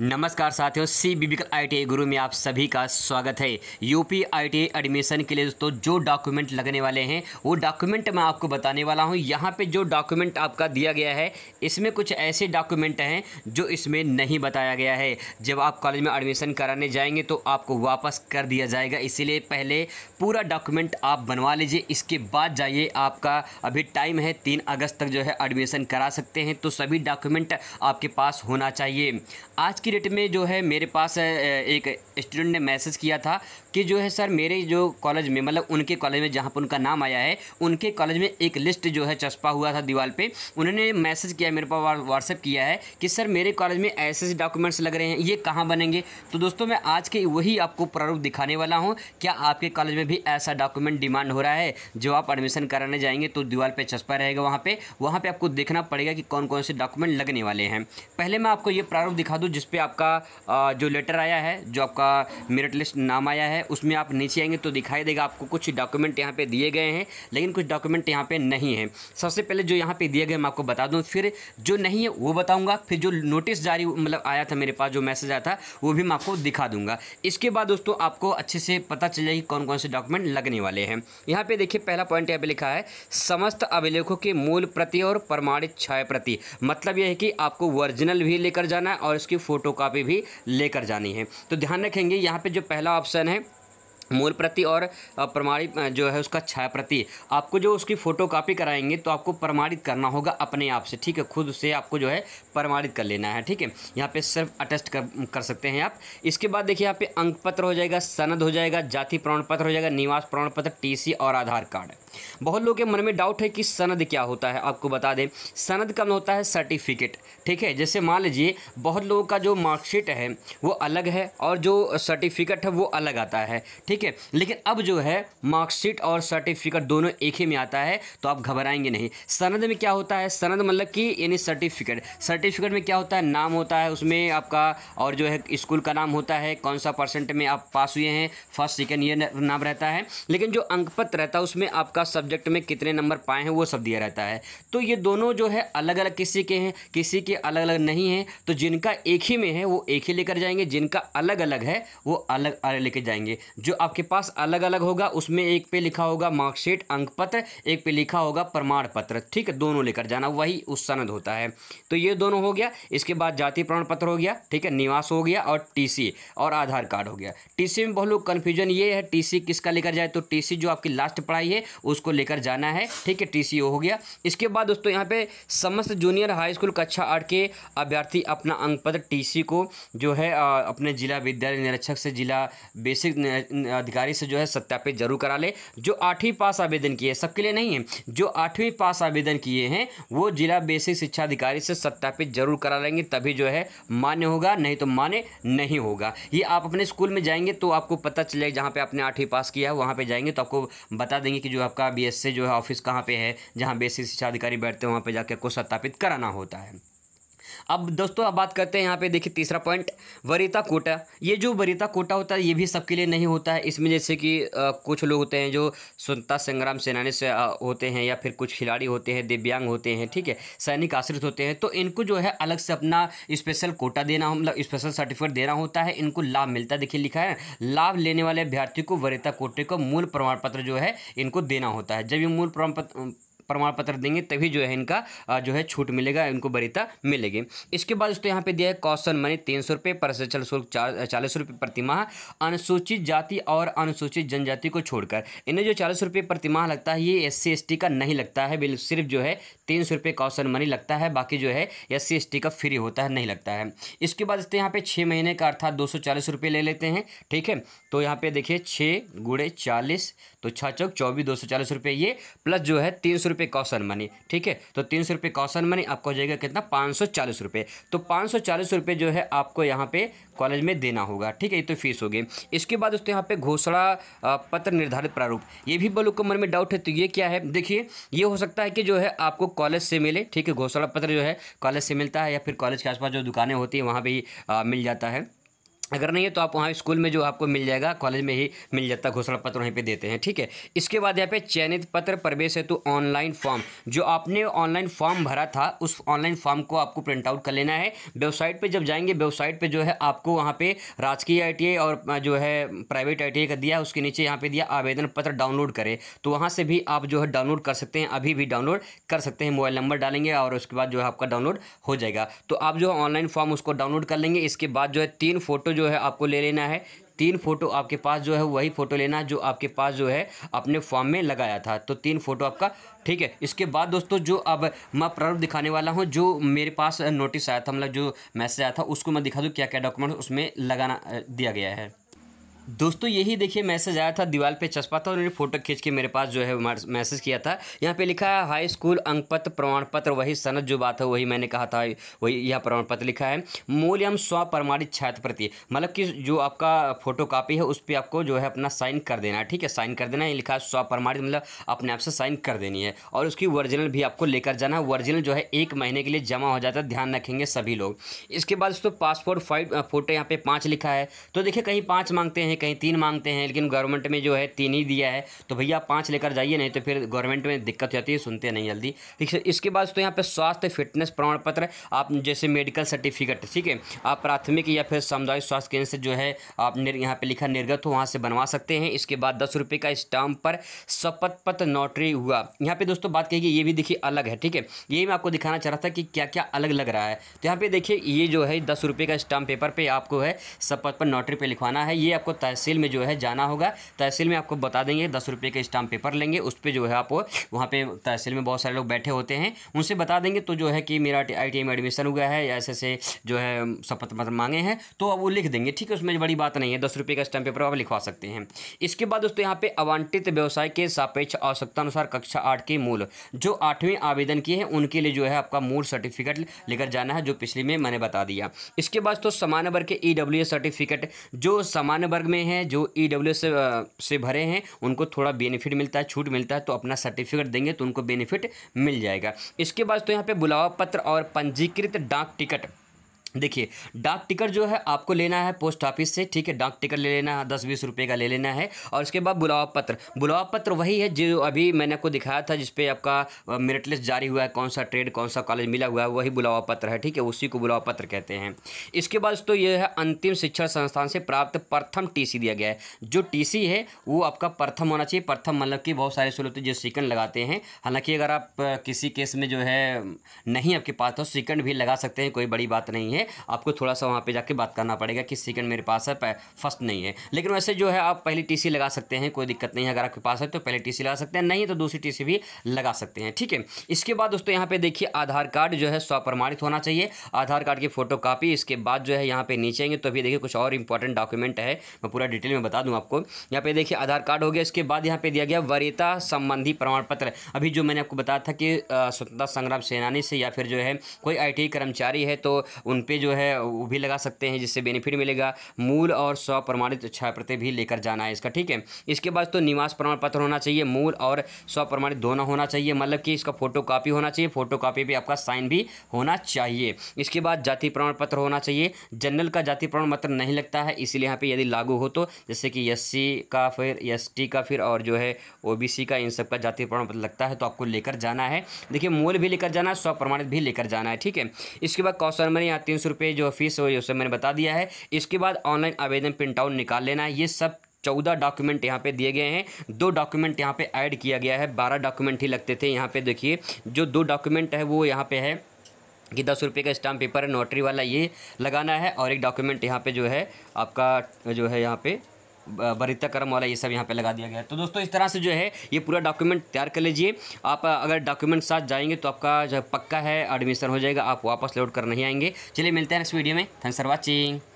नमस्कार साथियों C B I गुरु में आप सभी का स्वागत है यूपी आई एडमिशन के लिए दोस्तों जो डॉक्यूमेंट लगने वाले हैं वो डॉक्यूमेंट मैं आपको बताने वाला हूं यहां पे जो डॉक्यूमेंट आपका दिया गया है इसमें कुछ ऐसे डॉक्यूमेंट हैं जो इसमें नहीं बताया गया है जब आप कॉलेज में एडमिशन कराने जाएंगे तो आपको वापस कर दिया जाएगा इसीलिए पहले पूरा डॉक्यूमेंट आप बनवा लीजिए इसके बाद जाइए आपका अभी टाइम है तीन अगस्त तक जो है एडमिशन करा सकते हैं तो सभी डॉक्यूमेंट आपके पास होना चाहिए आज की डेट में जो है मेरे पास एक स्टूडेंट ने मैसेज किया था कि जो है सर मेरे जो कॉलेज में मतलब उनके कॉलेज में जहाँ पर उनका नाम आया है उनके कॉलेज में एक लिस्ट जो है चस्पा हुआ था दीवार पे उन्होंने मैसेज किया मेरे पास व्हाट्सअप किया है कि सर मेरे कॉलेज में ऐसे ऐसे डॉक्यूमेंट्स लग रहे हैं ये कहाँ बनेंगे तो दोस्तों मैं आज के वही आपको प्रारूप दिखाने वाला हूँ क्या आपके कॉलेज में भी ऐसा डॉक्यूमेंट डिमांड हो रहा है जो आप एडमिशन कराने जाएंगे तो दीवार पर चस्पा रहेगा वहाँ पर वहाँ पर आपको देखना पड़ेगा कि कौन कौन से डॉक्यूमेंट लगने वाले हैं पहले मैं आपको ये प्रारूप दिखा दूँ जिसपे पे आपका जो लेटर आया है जो आपका मेरिट लिस्ट नाम आया है उसमें आप नीचे आएंगे तो दिखाई देगा आपको कुछ डॉक्यूमेंट यहाँ पे दिए गए हैं लेकिन कुछ डॉक्यूमेंट यहाँ पे नहीं है सबसे पहले जो यहाँ पे दिए गए मैं आपको बता दूँ फिर जो नहीं है वो बताऊँगा फिर जो नोटिस जारी मतलब आया था मेरे पास जो मैसेज आया था वो भी मैं आपको दिखा दूँगा इसके बाद दोस्तों आपको अच्छे से पता चल जाएगी कौन कौन से डॉक्यूमेंट लगने वाले हैं यहाँ पर देखिए पहला पॉइंट यहाँ पर लिखा है समस्त अभिलेखों के मूल प्रति और प्रमाणित छाय प्रति मतलब यह है कि आपको ओरिजिनल भी लेकर जाना है और इसकी फ़ोटो फ़ोटो भी लेकर जानी है तो ध्यान रखेंगे यहाँ पर जो पहला ऑप्शन है मूल प्रति और प्रमाणित जो है उसका छाया प्रति आपको जो उसकी फ़ोटो कापी कराएंगे तो आपको प्रमाणित करना होगा अपने आप से ठीक है खुद से आपको जो है प्रमाणित कर लेना है ठीक है यहाँ पे सिर्फ अटेस्ट कर, कर सकते हैं आप इसके बाद देखिए यहाँ पे अंक पत्र हो जाएगा सनद हो जाएगा जाति प्रमाण पत्र हो जाएगा निवास प्रमाण पत्र टी और आधार कार्ड बहुत लोगों के मन में डाउट है कि सनद क्या होता है आपको बता दें सनद का होता है सर्टिफिकेट ठीक है जैसे मान लीजिए बहुत लोगों का जो मार्कशीट है वो अलग है और जो सर्टिफिकेट है वो अलग आता है ठीक ठीक है लेकिन अब जो है मार्कशीट और सर्टिफिकेट दोनों एक ही में आता है तो आप घबराएंगे नहीं सनद में क्या होता है सनद मतलब कि यानी सर्टिफिकेट सर्टिफिकेट में क्या होता है नाम होता है उसमें आपका और जो है स्कूल का नाम होता है कौन सा परसेंट में आप पास हुए हैं फर्स्ट सेकेंड ये नाम रहता है लेकिन जो अंकपत्र रहता है उसमें आपका सब्जेक्ट में कितने नंबर पाए हैं वो सब दिया रहता है तो ये दोनों जो है अलग अलग किसी के हैं किसी के अलग अलग नहीं हैं तो जिनका एक ही में है वो एक ही लेकर जाएंगे जिनका अलग अलग है वो अलग अलग लेकर जाएंगे जो आपके पास अलग अलग होगा उसमें एक पे लिखा होगा मार्कशीट अंक पत्र एक पे लिखा होगा प्रमाण पत्र ठीक है दोनों लेकर जाना वही उस सनद होता है तो ये दोनों हो गया इसके बाद जाति प्रमाण पत्र हो गया ठीक है निवास हो गया और टी और आधार कार्ड हो गया टीसी में बहुत लोग कन्फ्यूजन ये है सी किसका लेकर जाए तो टी जो आपकी लास्ट पढ़ाई है उसको लेकर जाना है ठीक है टी हो गया इसके बाद दोस्तों यहाँ पे समस्त जूनियर हाई स्कूल कक्षा आठ के अभ्यर्थी अपना अंक पत्र टी को जो है अपने जिला विद्यालय निरीक्षक से जिला बेसिक अधिकारी से जो है सत्यापित जरूर करा ले जो आठवीं पास आवेदन किए हैं सबके लिए नहीं है जो आठवीं पास आवेदन किए हैं वो जिला बेसिक शिक्षा अधिकारी से सत्यापित जरूर करा लेंगे तभी जो है मान्य होगा नहीं तो मान्य नहीं होगा ये आप अपने स्कूल में जाएंगे तो आपको पता चले जहाँ पर आपने आठवीं पास किया है वहाँ पर जाएंगे तो आपको बता देंगे कि जो आपका बी जो है ऑफिस कहाँ पर है जहाँ बेसिक शिक्षा अधिकारी बैठते हैं वहाँ पर जाकर आपको सत्यापित कराना होता है अब दोस्तों अब बात करते हैं यहाँ पे देखिए तीसरा पॉइंट वरीता कोटा ये जो वरीता कोटा होता है ये भी सबके लिए नहीं होता है इसमें जैसे कि कुछ लोग होते हैं जो स्वतंत्रता संग्राम सेनानी से होते हैं या फिर कुछ खिलाड़ी होते हैं दिव्यांग होते हैं ठीक है सैनिक आश्रित होते हैं तो इनको जो है अलग से अपना स्पेशल कोटा देना मतलब स्पेशल सर्टिफिकेट देना होता है इनको लाभ मिलता है देखिए लिखा है लाभ लेने वाले अभ्यर्थी को वरीता कोटे को मूल प्रमाण पत्र जो है इनको देना होता है जब ये मूल प्रमाण प्रमाण पत्र देंगे तभी जो है इनका जो है छूट मिलेगा इनको बरीता मिलेगी इसके बाद दोस्तों यहाँ पे दिया है कौशन मनी तीन सौ रुपये प्रशिक्षण शुल्क चालीस रुपये प्रतिमाह अनुसूचित जाति और अनुसूचित जनजाति को छोड़कर इन्हें जो चालीस रुपये प्रतिमाह लगता है ये एस सी का नहीं लगता है सिर्फ जो है तीन सौ रुपये कौशन मनी लगता है बाकी जो है एस सी का फ्री होता है नहीं लगता है इसके बाद दोस्तों यहाँ पे छः महीने का अर्थात दो सौ चालीस रुपये ले लेते हैं ठीक है तो यहाँ पे देखिए छः गुड़े चालीस तो छः चौक चौबीस दो सौ चालीस रुपये ये प्लस जो है तीन सौ रुपये कौशन मनी ठीक है तो तीन सौ रुपये कौशन मनी आपको हो जाएगा कितना पाँच सौ चालीस रुपये तो पाँच सौ चालीस रुपये जो है आपको यहाँ पे कॉलेज में देना होगा ठीक है ये तो फीस होगी इसके बाद दोस्तों यहाँ पे घोषणा पत्र निर्धारित प्रारूप ये भी बोलो को मन में डाउट है तो ये क्या है देखिए ये हो सकता है कि जो है आपको कॉलेज से मिले ठीक है घोषणा पत्र जो है कॉलेज से मिलता है या फिर कॉलेज के आसपास जो दुकानें होती हैं वहाँ भी ही मिल जाता है अगर नहीं है तो आप वहाँ स्कूल में जो आपको मिल जाएगा कॉलेज में ही मिल जाता घोषणा पत्र वहीं पे देते हैं ठीक है इसके बाद यहाँ पे चयनित पत्र प्रवेश हेतु ऑनलाइन फॉर्म जो आपने ऑनलाइन फॉर्म भरा था उस ऑनलाइन फॉर्म को आपको प्रिंट आउट कर लेना है वेबसाइट पे जब जाएंगे वेबसाइट पे जो है आपको वहाँ पर राजकीय आई और जो है प्राइवेट आई का दिया उसके नीचे यहाँ पर दिया आवेदन पत्र डाउनलोड करें तो वहाँ से भी आप जो है डाउनलोड कर सकते हैं अभी भी डाउनलोड कर सकते हैं मोबाइल नंबर डालेंगे और उसके बाद जो है आपका डाउनलोड हो जाएगा तो आप जो है ऑनलाइन फॉर्म उसको डाउनलोड कर लेंगे इसके बाद जो है तीन फोटो जो है आपको ले लेना है तीन फोटो आपके पास जो है वही फ़ोटो लेना जो आपके पास जो है अपने फॉर्म में लगाया था तो तीन फोटो आपका ठीक है इसके बाद दोस्तों जो अब मैं प्रारूप दिखाने वाला हूं जो मेरे पास नोटिस आया था मतलब जो मैसेज आया था उसको मैं दिखा दूँ क्या क्या डॉक्यूमेंट उसमें लगाना दिया गया है दोस्तों यही देखिए मैसेज आया था दीवार पे चस्पा था उन्होंने फोटो खींच के मेरे पास जो है मैसेज किया था यहाँ पे लिखा है हाई स्कूल अंक पत्र प्रमाण पत्र वही सनत जो बात है वही मैंने कहा था वही यह प्रमाण पत्र लिखा है मूल एवं स्व प्रमाणित छात्र प्रति मतलब कि जो आपका फोटो कापी है उस पर आपको जो है अपना साइन कर देना है ठीक है साइन कर देना है लिखा है स्व प्रमाणित मतलब अपने आप से साइन कर देनी है और उसकी ओरिजिनल भी आपको लेकर जाना है ओरिजिनल जो है एक महीने के लिए जमा हो जाता है ध्यान रखेंगे सभी लोग इसके बाद दोस्तों पासपोर्ट फाइव फोटो यहाँ पे पाँच लिखा है तो देखिए कहीं पाँच मांगते हैं में कहीं तीन मांगते हैं लेकिन गवर्नमेंट में जो है तीन ही दिया है तो भैया पाँच लेकर जाइए नहीं तो फिर गवर्नमेंट में दिक्कत हो जाती है सुनते नहीं जल्दी ठीक है इसके बाद तो यहाँ पर स्वास्थ्य फिटनेस प्रमाण पत्र आप जैसे मेडिकल सर्टिफिकेट ठीक है आप प्राथमिक या फिर सामुदायिक स्वास्थ्य केंद्र से जो है आप यहाँ पर लिखा निर्गत हो वहाँ से बनवा सकते हैं इसके बाद दस रुपये का स्टाम्प पर शपथ पत्र नोटरी हुआ यहाँ पर दोस्तों बात कही ये भी देखिए अलग है ठीक है ये मैं आपको दिखाना चाह रहा था कि क्या क्या अलग लग रहा है तो यहाँ पे देखिए ये जो है दस रुपये का स्टाम्प पेपर पे आपको है शपथ पर नोटरी पे लिखवाना है ये आपको तहसील में जो है जाना होगा तहसील में आपको बता देंगे दस रुपये के स्टाम्प पेपर लेंगे उस पर जो है आप वहाँ पर तहसील में बहुत सारे लोग बैठे होते हैं उनसे बता देंगे तो जो है कि मेरा आई में एडमिशन हुआ है या ऐसे ऐसे जो है शपथ पत्र मांगे हैं तो अब वो लिख देंगे ठीक है उसमें बड़ी बात नहीं है दस रुपये का स्टाम्प पेपर आप लिखवा सकते हैं इसके बाद दोस्तों यहाँ पे आवंटित व्यवसाय के सापेक्ष आवश्यकता अनुसार कक्षा आठ के मूल जो आठवीं आवेदन किए हैं उनके लिए जो है आपका मूल सर्टिफिकेट लेकर जाना है जो पिछली में मैंने बता दिया इसके बाद तो सामान्य वर्ग के ई सर्टिफिकेट जो सामान्य वर्ग में में हैं जो ई e डब्ल्यू से से भरे हैं उनको थोड़ा बेनिफिट मिलता है छूट मिलता है तो अपना सर्टिफिकेट देंगे तो उनको बेनिफिट मिल जाएगा इसके बाद तो यहाँ पर बुलावा पत्र और पंजीकृत डाक टिकट देखिए डाक टिकट जो है आपको लेना है पोस्ट ऑफिस से ठीक है डाक टिकट ले लेना है दस बीस रुपये का ले लेना है और उसके बाद बुलावा पत्र बुलावा पत्र वही है जो अभी मैंने आपको दिखाया था जिसपे आपका मेरिट लिस्ट जारी हुआ है कौन सा ट्रेड कौन सा कॉलेज मिला हुआ है वही बुलावा पत्र है ठीक है उसी को बुलावा पत्र कहते हैं इसके बाद तो यह है अंतिम शिक्षा संस्थान से प्राप्त प्रथम टी दिया गया है जो टी है वो आपका प्रथम होना चाहिए प्रथम मतलब कि बहुत सारे स्लोते जो सिकंड लगाते हैं हालांकि अगर आप किसी केस में जो है नहीं आपके पास तो सिकंड भी लगा सकते हैं कोई बड़ी बात नहीं है आपको थोड़ा सा वहाँ पर जाके बात करना पड़ेगा कि सेकेंड मेरे पास है फर्स्ट नहीं है लेकिन वैसे जो है आप पहली टी लगा सकते हैं कोई दिक्कत नहीं है अगर आपके पास है तो पहले टी लगा सकते हैं नहीं तो दूसरी टी भी लगा सकते हैं ठीक है इसके बाद दोस्तों यहाँ पे देखिए आधार कार्ड जो है स्वप्रमाणित होना चाहिए आधार कार्ड की फोटो कापी इसके बाद जो है यहाँ पे नीचे आएंगे तो भी देखिए कुछ और इंपॉर्टेंट डॉक्यूमेंट है मैं पूरा डिटेल में बता दूँ आपको यहाँ पे देखिए आधार कार्ड हो गया इसके बाद यहाँ पे दिया गया वरीयता संबंधी प्रमाण पत्र अभी जो मैंने आपको बताया था कि स्वतंत्रता संग्राम सेनानी से या फिर जो है कोई आई कर्मचारी है तो उन पर प्रतें जो है वो भी लगा सकते हैं जिससे बेनिफिट मिलेगा मूल और स्व प्रमाणित छाया प्रत्यय भी लेकर जाना है इसका ठीक है इसके बाद तो निवास प्रमाण पत्र होना चाहिए मूल और स्व प्रमाणित दोनों होना चाहिए मतलब कि इसका फोटो कापी होना चाहिए फोटो कापी पर आपका साइन भी होना चाहिए इसके बाद जाति प्रमाण पत्र होना चाहिए जनरल का जाति प्रमाण पत्र नहीं लगता है इसीलिए यहाँ पर यदि लागू हो तो जैसे कि एस का फिर एस का फिर और जो है ओ का इन सब का जाति प्रमाण पत्र लगता है तो आपको लेकर जाना है देखिए मूल भी लेकर जाना है स्व प्रमाणित भी लेकर जाना है ठीक है इसके बाद कौशल मनी यहाँ तीन सौ रुपये जो फीस हो उससे मैंने बता दिया है इसके बाद ऑनलाइन आवेदन प्रिंट आउट निकाल लेना है ये सब चौदह डॉक्यूमेंट यहाँ पे दिए गए हैं दो डॉक्यूमेंट यहाँ पे ऐड किया गया है बारह डॉक्यूमेंट ही लगते थे यहाँ पे देखिए जो दो डॉक्यूमेंट है वो यहाँ पे है कि दस रुपये का स्टाम्प पेपर है नोटरी वाला ये लगाना है और एक डॉक्यूमेंट यहाँ पे जो है आपका जो है यहाँ पे वरिता कर्म वाला ये सब यहाँ पे लगा दिया गया है तो दोस्तों इस तरह से जो है ये पूरा डॉक्यूमेंट तैयार कर लीजिए आप अगर डॉक्यूमेंट साथ जाएंगे तो आपका जो पक्का है एडमिशन हो जाएगा आप वापस लौट कर नहीं आएंगे चलिए मिलते हैं नेक्स्ट वीडियो में थैंक्स फॉर वॉचिंग